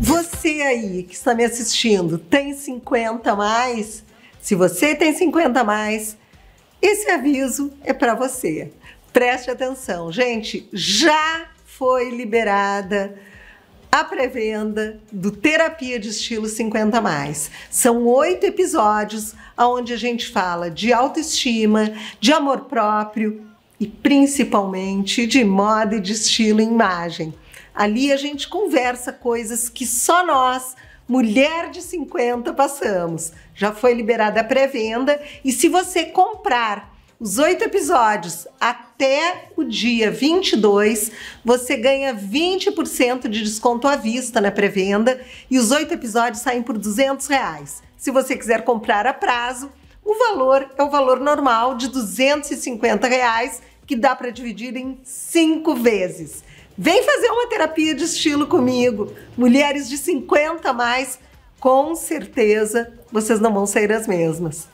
Você aí que está me assistindo, tem 50 mais? Se você tem 50 mais, esse aviso é para você. Preste atenção, gente, já foi liberada a pré-venda do Terapia de Estilo 50 mais. São oito episódios onde a gente fala de autoestima, de amor próprio, e principalmente de moda e de estilo e imagem. Ali a gente conversa coisas que só nós, mulher de 50, passamos. Já foi liberada a pré-venda e se você comprar os oito episódios até o dia 22, você ganha 20% de desconto à vista na pré-venda e os oito episódios saem por 200 reais. Se você quiser comprar a prazo, o valor é o valor normal de 250 reais, que dá para dividir em cinco vezes. Vem fazer uma terapia de estilo comigo. Mulheres de 50 a mais, com certeza vocês não vão sair as mesmas.